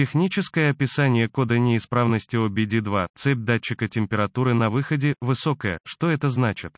Техническое описание кода неисправности OBD2, цепь датчика температуры на выходе, высокая, что это значит?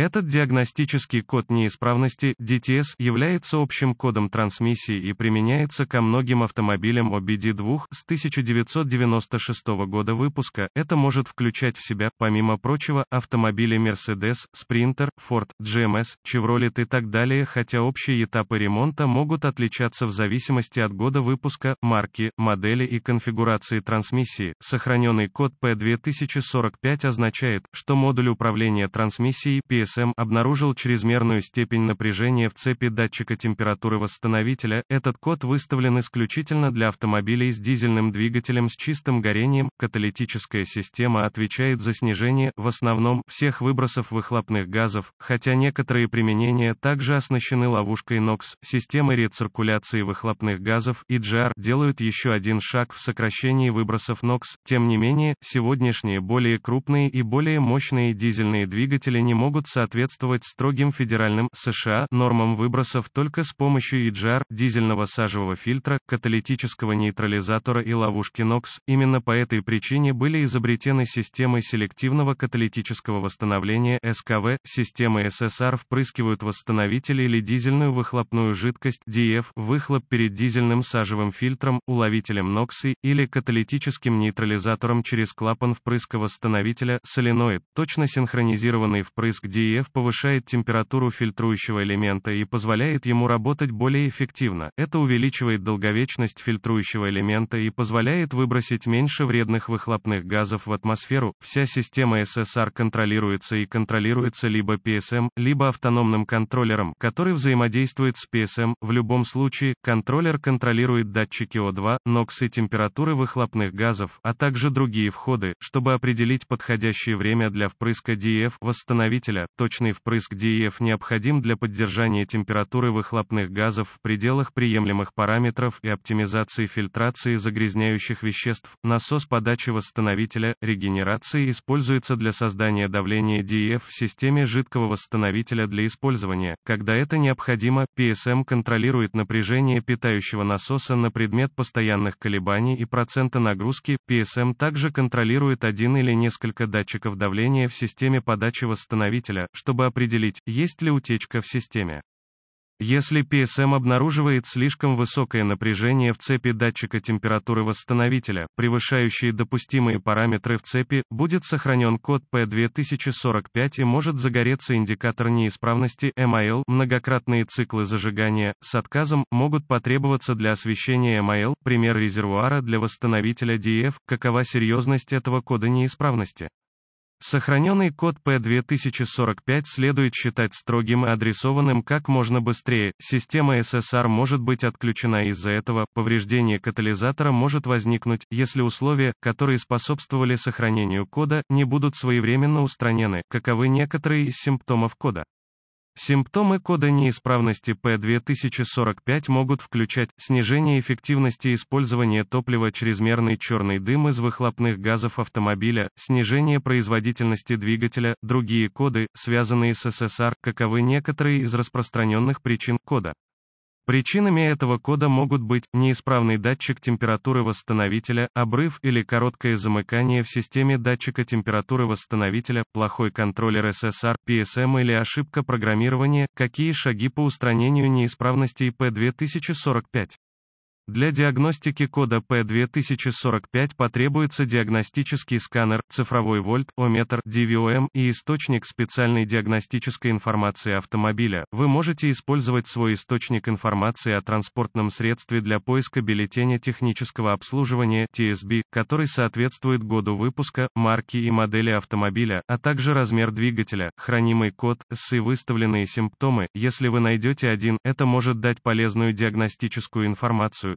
Этот диагностический код неисправности DTS является общим кодом трансмиссии и применяется ко многим автомобилям OBD2 с 1996 года выпуска. Это может включать в себя, помимо прочего, автомобили Mercedes, Sprinter, Ford, GMS, эм Chevrolet и так далее, хотя общие этапы ремонта могут отличаться в зависимости от года выпуска, марки, модели и конфигурации трансмиссии. Сохраненный код P2045 означает, что модуль управления трансмиссией PS ГСМ обнаружил чрезмерную степень напряжения в цепи датчика температуры восстановителя, этот код выставлен исключительно для автомобилей с дизельным двигателем с чистым горением, каталитическая система отвечает за снижение, в основном, всех выбросов выхлопных газов, хотя некоторые применения также оснащены ловушкой NOx, системы рециркуляции выхлопных газов и GR делают еще один шаг в сокращении выбросов NOx, тем не менее, сегодняшние более крупные и более мощные дизельные двигатели не могут соответствовать строгим федеральным США нормам выбросов только с помощью EGR, дизельного сажевого фильтра, каталитического нейтрализатора и ловушки NOx. Именно по этой причине были изобретены системы селективного каталитического восстановления СКВ, системы ССR впрыскивают восстановитель или дизельную выхлопную жидкость DF, выхлоп перед дизельным сажевым фильтром, уловителем NOx или каталитическим нейтрализатором через клапан впрыска восстановителя, соленоид, точно синхронизированный впрыск DEF повышает температуру фильтрующего элемента и позволяет ему работать более эффективно. Это увеличивает долговечность фильтрующего элемента и позволяет выбросить меньше вредных выхлопных газов в атмосферу. Вся система SSR контролируется и контролируется либо PSM, эм, либо автономным контроллером, который взаимодействует с PSM. Эм. В любом случае, контроллер контролирует датчики O2, NOx и температуры выхлопных газов, а также другие входы, чтобы определить подходящее время для впрыска DF восстановителя точный впрыск ДИЭФ e необходим для поддержания температуры выхлопных газов в пределах приемлемых параметров и оптимизации фильтрации загрязняющих веществ. Насос подачи восстановителя, регенерации используется для создания давления ДИЭФ e в системе жидкого восстановителя для использования. Когда это необходимо, PSM контролирует напряжение питающего насоса на предмет постоянных колебаний и процента нагрузки. PSM также контролирует один или несколько датчиков давления в системе подачи восстановителя пользователя, чтобы определить, есть ли утечка в системе. Если PSM обнаруживает слишком высокое напряжение в цепи датчика температуры восстановителя, превышающие допустимые параметры в цепи, будет сохранен код P2045 и может загореться индикатор неисправности MIL. Многократные циклы зажигания с отказом могут потребоваться для освещения MIL, пример резервуара для восстановителя DF. Какова серьезность этого кода неисправности? Сохраненный код P2045 следует считать строгим и адресованным как можно быстрее. Система SSR может быть отключена из-за этого, повреждение катализатора может возникнуть, если условия, которые способствовали сохранению кода, не будут своевременно устранены, каковы некоторые из симптомов кода. Симптомы кода неисправности P2045 могут включать снижение эффективности использования топлива, чрезмерный черный дым из выхлопных газов автомобиля, снижение производительности двигателя, другие коды, связанные с СССР, каковы некоторые из распространенных причин кода. Причинами этого кода могут быть неисправный датчик температуры восстановителя, обрыв или короткое замыкание в системе датчика температуры восстановителя, плохой контроллер SSR, PSM или ошибка программирования. Какие шаги по устранению неисправностей P2045? Для диагностики кода P2045 потребуется диагностический сканер, цифровой вольт, ометр, DVOM эм и источник специальной диагностической информации автомобиля. Вы можете использовать свой источник информации о транспортном средстве для поиска бюллетеня технического обслуживания TSB, который соответствует году выпуска, марке и модели автомобиля, а также размер двигателя, хранимый код, с и выставленные симптомы. Если вы найдете один, это может дать полезную диагностическую информацию,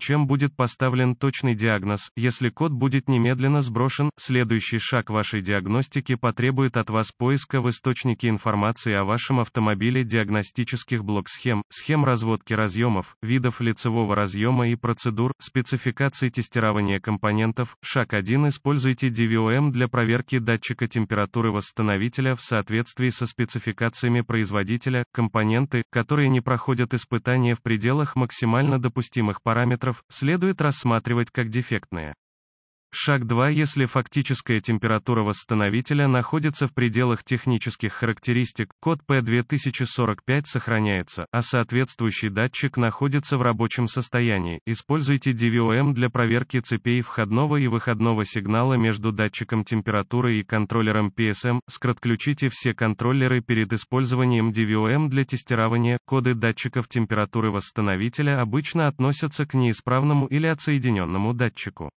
чем будет поставлен точный диагноз, если код будет немедленно сброшен, следующий шаг вашей диагностики потребует от вас поиска в источнике информации о вашем автомобиле диагностических блок-схем, схем разводки разъемов, видов лицевого разъема и процедур, спецификации тестирования компонентов. Шаг 1. Используйте DVOM для проверки датчика температуры восстановителя в соответствии со спецификациями производителя, компоненты, которые не проходят испытания в пределах максимально допустимых параметров параметров следует рассматривать как дефектные. Шаг 2. Если фактическая температура восстановителя находится в пределах технических характеристик, код P2045 сохраняется, а соответствующий датчик находится в рабочем состоянии. Используйте DVOM для проверки цепей входного и выходного сигнала между датчиком температуры и контроллером PSM. Скратключите все контроллеры перед использованием DVOM для тестирования. Коды датчиков температуры восстановителя обычно относятся к неисправному или отсоединенному датчику.